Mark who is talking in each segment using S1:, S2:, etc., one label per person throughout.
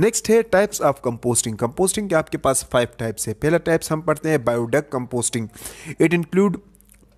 S1: next है types of composting composting के आपके पास फाइव टाइप्स है पहला टाइप्स हम पढ़ते हैं बायोडक composting it include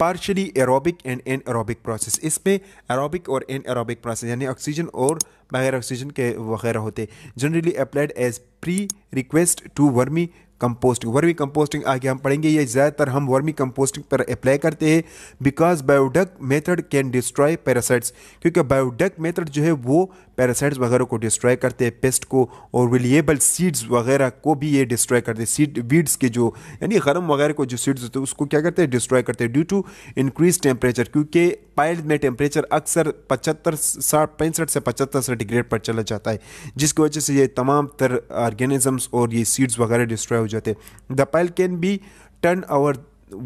S1: partially aerobic and anaerobic process इसमें एरोबिक और एन एरोबिक प्रोसेस यानी ऑक्सीजन और बगैर ऑक्सीजन के वगैरह होते generally applied as pre request to vermicomposting vermicomposting आगे हम पढ़ेंगे ये ज़्यादातर हम वर्मी कंपोस्टिंग पर अप्लाई करते हैं बिकॉज बायोडक मेथड कैन डिस्ट्रॉय पैरासाइट्स क्योंकि बायोडक मेथड जो है वो पैरासाइट्स वगैरह को डिस्ट्रॉय करते हैं पेस्ट को और विलिएबल सीड्स वगैरह को भी ये डिस्ट्रॉय करते हैं सीड वीड्स के जो यानी गर्म वगैरह को जो सीड्स होते हैं उसको क्या करते हैं डिस्ट्रॉय करते हैं ड्यू टू इंक्रीज टेम्परेचर क्योंकि पाइल में टेम्परेचर अक्सर पचहत्तर साठ पैंसठ से पचहत्तर से डिग्रेड पर चला जाता है जिसकी वजह से ये तमाम तर ऑर्गेनिजम्स और ये सीड्स वगैरह डिस्ट्रॉय हो जाते the pile can be turn over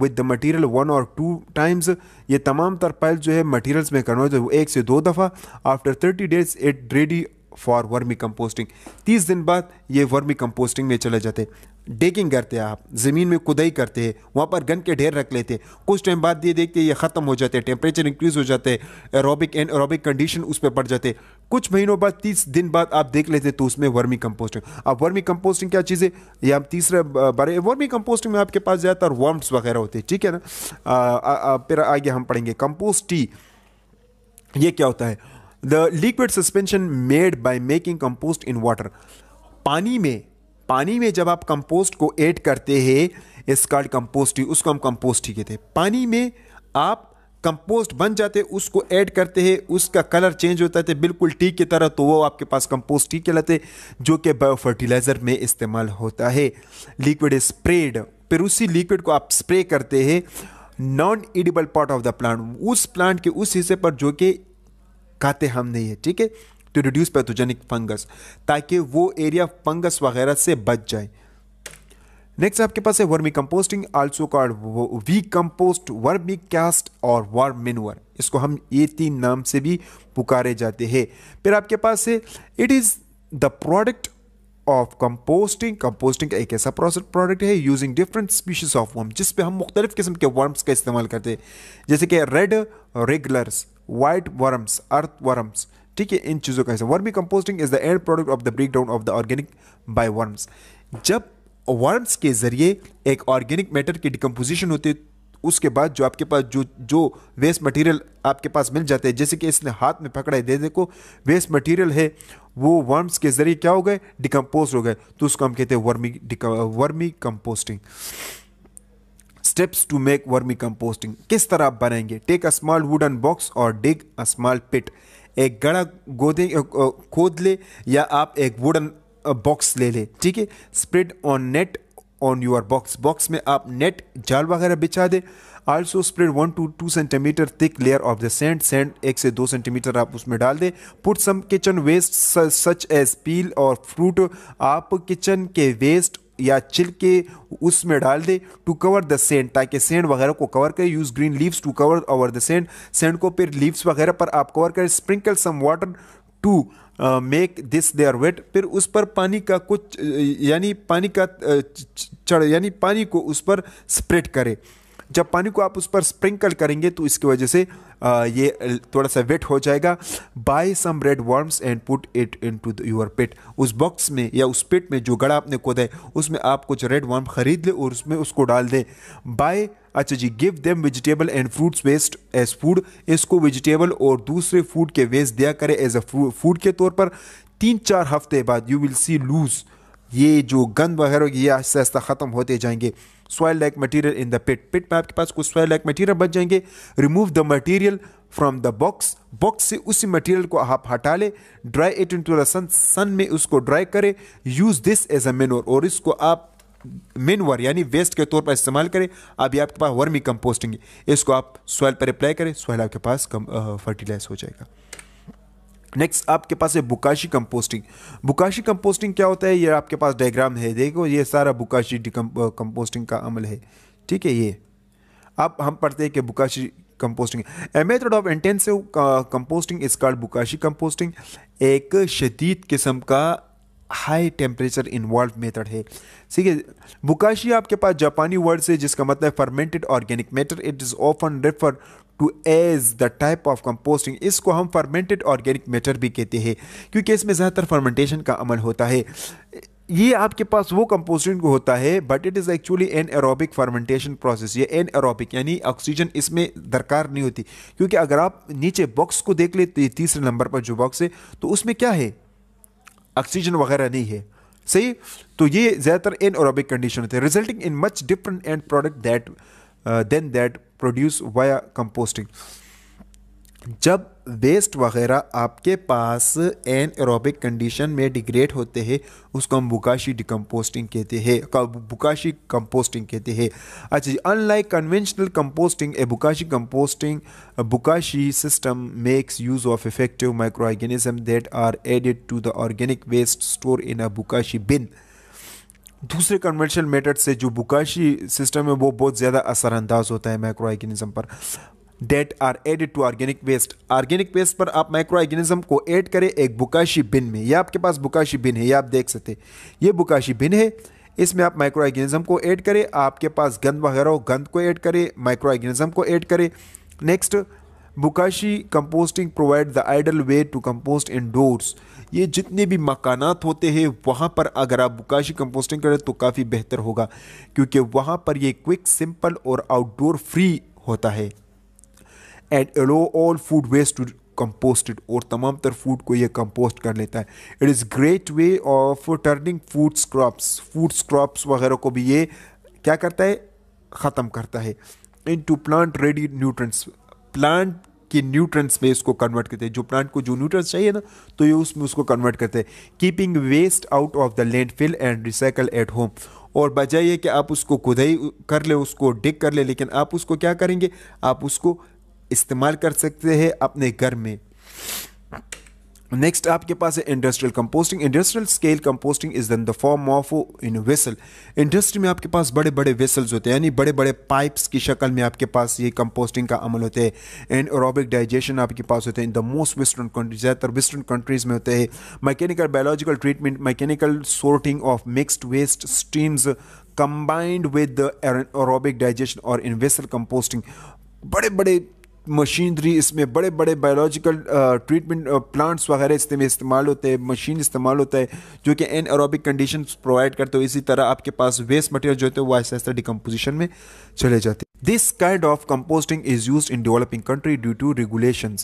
S1: with the material one और टू टाइम्स ये तमाम तर पाइल जो है मटीरियल्स में करना कन्वर्ट तो एक से दो दफ़ा after thirty days it ready for vermicomposting तीस दिन बाद ये वर्मी कंपोस्टिंग में चले जाते डेकिंग करते हैं आप ज़मीन में खुदाई करते हैं वहाँ पर गन के ढेर रख लेते हैं कुछ टाइम बाद ये देखते हैं ये ख़त्म हो जाते हैं टेम्परेचर इंक्रीज़ हो जाते हैं एरोबिक एंड एरोबिक कंडीशन उस पर पड़ जाते हैं कुछ महीनों बाद तीस दिन बाद आप देख लेते तो उसमें वर्मी कंपोस्टिंग अब वर्मी कंपोस्टिंग क्या चीज़ है या तीसरे बारे वर्मी कंपोस्टिंग में आपके पास ज़्यादातर वर्म्स वगैरह होते हैं ठीक है ना फिर आगे हम पढ़ेंगे कंपोस्ट टी ये क्या होता है the liquid suspension made by making compost in water पानी में पानी में जब आप कंपोस्ट को ऐड करते हैं इस कार्ड कंपोस्ट ही उसको हम कंपोस्ट ही कहते हैं पानी में आप कंपोस्ट बन जाते उसको ऐड करते हैं उसका कलर चेंज होता है तो बिल्कुल टी की तरह तो वो आपके पास कंपोस्ट टी कहलाते जो कि बायो फर्टिलाइज़र में इस्तेमाल होता है लिक्विड स्प्रेड फिर उसी लिक्विड को आप स्प्रे करते हैं non edible part of the plant उस प्लांट के उस हिस्से पर जो कि खाते हम नहीं है ठीक है टू रिड्यूस पैथोजेनिक फंगस ताकि वो एरिया फंगस वगैरह से बच जाए नेक्स्ट आपके पास है vermicomposting also called V compost vermicast और वर्म मिनवर इसको हम ये तीन नाम से भी पुकारे जाते हैं फिर आपके पास है it is the product of composting composting एक ऐसा प्रोडक्ट है using different species of worm जिस पे हम मुख्तलिफ किस्म के वर्म्स का इस्तेमाल करते हैं जैसे कि red wrigglers white worms earth worms ठीक है इन चीज़ों का vermicomposting is the end product of the break down of the organic by worms जब वर्म्स के ज़रिए एक ऑर्गेनिक मैटर की डिकम्पोजिशन होती है उसके बाद जो आपके पास जो जो वेस्ट मटेरियल आपके पास मिल जाते हैं जैसे कि इसने हाथ में पकड़ा है दे देखो वेस्ट मटेरियल है वो वर्म्स के ज़रिए क्या हो गए डिकम्पोज हो गए तो उसको हम कहते हैं vermi vermicomposting steps to make vermicomposting किस तरह आप बनाएंगे take a small wooden box और डिग अ स्मॉल पिट एक गड़ा गोदे खोद ले या आप एक वुडन बॉक्स ले ले ठीक है spread on net on your box box में आप नेट जाल वगैरह बिछा दे also spread one two two centimetre thick layer of the sand sand एक से दो सेंटीमीटर आप उसमें डाल दें put some kitchen waste such as peel और फ्रूट आप किचन के वेस्ट या छिलके उसमें डाल दे टू कवर द सेंड ताकि सेंड वगैरह को कवर करें use green leaves to cover over the sand sand को फिर लीव्स वगैरह पर आप कवर करें sprinkle some water to make this there wet फिर उस पर पानी का कुछ यानी पानी का चढ़ यानी पानी को उस पर स्प्रेड करें जब पानी को आप उस पर स्प्रिंकल करेंगे तो इसकी वजह से ये थोड़ा सा वेट हो जाएगा buy some red worms and put it into your pit उस बॉक्स में या उस पेट में जो गड़ा आपने खोदा है उसमें आप कुछ रेड वर्म खरीद ले और उसमें उसको डाल दें बाय अच्छा जी give them vegetable and fruits waste as food इसको वेजिटेबल और दूसरे फूड के वेस्ट दिया करें एज अ फूड के तौर पर तीन चार हफ्ते बाद यू विल सी लूज़ ये जो गंद वगैरह ये आस्ते आस्ते ख़त्म होते जाएंगे soil like material in the pit pit में आपके पास कुछ सॉयल लाइक मटेरियल बच जाएंगे remove the material from the box box से उसी मटेरियल को आप हटा ले dry it into the sun sun में उसको ड्राई करें use this as a manure और इसको आप मिनवर यानी वेस्ट के तौर पर इस्तेमाल करें अभी आपके पास वर्मी कंपोस्टिंग इसको आप सॉइल पर अप्लाई करें सॉइल आपके पास फर्टिलाइज हो जाएगा नेक्स्ट आपके पास है बुकाशी कंपोस्टिंग बुकाशी कंपोस्टिंग क्या होता है ये आपके पास डायग्राम है देखो ये सारा बुकाशी कंपोस्टिंग का अमल है ठीक है ये अब हम पढ़ते हैं कि bokashi composting a method of intensive composting इस कार्ड बुकाशी कंपोस्टिंग एक शदीद किस्म का हाई टेम्परेचर इन्वॉल्व मेथड है ठीक है बुकाशी आपके पास जापानी वर्ड से जिसका मतलब fermented organic matter it is often refer to as the type of composting इसको हम फर्मेंटेड ऑर्गेनिक मेटर भी कहते हैं क्योंकि इसमें ज़्यादातर फर्मेंटेशन का अमल होता है ये आपके पास वो कंपोस्टिंग होता है but it is actually anaerobic fermentation process ये एन एरोबिक यानी ऑक्सीजन इसमें दरकार नहीं होती क्योंकि अगर आप नीचे बॉक्स को देख ले तो तीसरे नंबर पर जो बॉक्स है तो उसमें क्या है ऑक्सीजन वगैरह नहीं है सही तो ये ज़्यादातर इन औरबिक कंडीशन होते हैं resulting in much different end product that then that produce via composting जब वेस्ट वगैरह आपके पास एन एरोबिक कंडीशन में डिग्रेड होते हैं उसको हम बुकाशी डिकम्पोस्टिंग कहते हैं बुकाशी कंपोस्टिंग कहते हैं अच्छा जी unlike conventional composting a bokashi composting bokashi system makes use of effective microorganism that are added to the organic waste store in a bokashi bin दूसरे कन्वेंशनल मेथड से जो बुकाशी सिस्टम है वो बहुत ज़्यादा असरानंदाज होता है माइक्रो ऑर्गेनिज्म पर that are added to organic waste organic waste पर आप माइक्रो ऑर्गेनिज्म को ऐड करें एक बुकाशी बिन में यह आपके पास बुकाशी बिन है यह आप देख सकते ये बुकाशी बिन है इसमें आप माइक्रो ऑर्गेनिज्म को ऐड करें आपके पास गंद वगैरह हो गंद को ऐड करें माइक्रो ऑर्गेनिज्म को ऐड करें next bokashi composting provide the ideal way to compost indoors ये जितने भी मकानात होते हैं वहाँ पर अगर आप बुकाशी कंपोस्टिंग करें तो काफ़ी बेहतर होगा क्योंकि वहाँ पर ये क्विक सिंपल और आउटडोर फ्री होता है and allow all food waste to composted और तमाम तर फूड को यह कंपोस्ट कर लेता है it is great way of turning food crops food crops वगैरह को भी ये क्या करता है ख़त्म करता है into plant ready nutrients plant के न्यूट्रंस में इसको कन्वर्ट करते हैं जो प्लांट को जो न्यूट्रंस चाहिए ना तो ये उसमें उसको कन्वर्ट करते हैं keeping waste out of the landfill and recycle at home और बजाय ये कि आप उसको खुदाई कर ले उसको डिग कर ले लेकिन आप उसको क्या करेंगे आप उसको इस्तेमाल कर सकते हैं अपने घर में नेक्स्ट आपके पास है industrial composting industrial scale composting is in the form of in vessel industry में आपके पास बड़े बड़े वेसल्स होते हैं यानी बड़े बड़े पाइप्स की शक्ल में आपके पास ये कंपोस्टिंग का अमल होते हैं एंड ओरबिक डाइजेशन आपके पास होते हैं in the most western countries ज़्यादातर वेस्टर्न कंट्रीज़ में होते हैं mechanical biological treatment mechanical sorting of mixed waste streams combined with aerobic digestion और इन वेसल कंपोस्टिंग बड़े बड़े मशीनरी इसमें बड़े बड़े बायोलॉजिकल ट्रीटमेंट प्लांट्स वगैरह इसमें इस्तेमाल होते हैं मशीन इस्तेमाल होता है जो कि एन एरोबिक कंडीशन प्रोवाइड करते हो इसी तरह आपके पास वेस्ट मटेरियल जो होते हैं वो ऐसे ऐसे डिकम्पोजिशन में चले जाते हैं this kind of composting is use in developing country due to regulation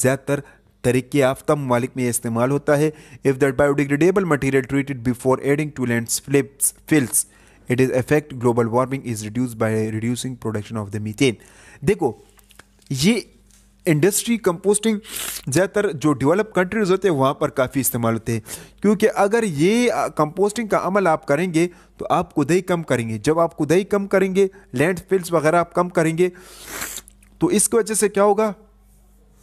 S1: ज़्यादातर तरीके याफ्ता ममालिक में इस्तेमाल होता है if that biodegradable material treated before adding to landfills it is affect global warming is reduce by reducing production of the methane देखो ये इंडस्ट्री कंपोस्टिंग ज़्यादातर जो डेवलप कंट्रीज़ होते हैं वहाँ पर काफ़ी इस्तेमाल होते हैं क्योंकि अगर ये कंपोस्टिंग का अमल आप करेंगे तो आप खुदाई कम करेंगे जब आप खुदाई कम करेंगे लैंड फिल्स वगैरह आप कम करेंगे तो इसकी वजह से क्या होगा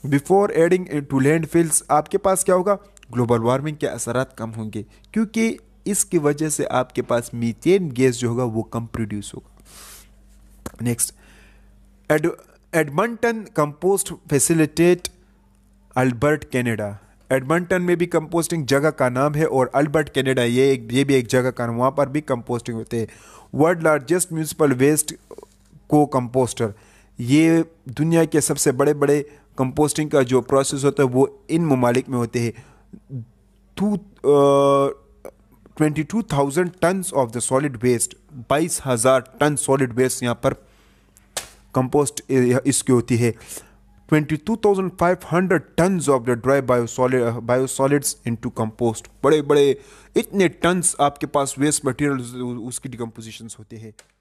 S1: before adding to landfills आपके पास क्या होगा ग्लोबल वार्मिंग के असर कम होंगे क्योंकि इसकी वजह से आपके पास मीथेन गैस जो होगा वो कम प्रोड्यूस होगा next ed Edmonton compost facilitate Alberta Canada Edmonton में भी कंपोस्टिंग जगह का नाम है और अल्बर्ट कैनेडा ये एक ये भी एक जगह का नाम वहाँ पर भी कंपोस्टिंग होते हैं वर्ल्ड लार्जेस्ट म्यूनसिपल वेस्ट को कंपोस्टर ये दुनिया के सबसे बड़े बड़े कंपोस्टिंग का जो प्रोसेस होता है वो इन ममालिक में होते हैं two twenty two thousand ton of the solid waste बाईस हज़ार टन सॉलिड वेस्ट यहाँ पर कंपोस्ट इसकी होती है 22,500 tons of the dry biosolid biosolids into compost बड़े बड़े इतने टन्स आपके पास वेस्ट मटेरियल उसकी डिकम्पोजिशन होते हैं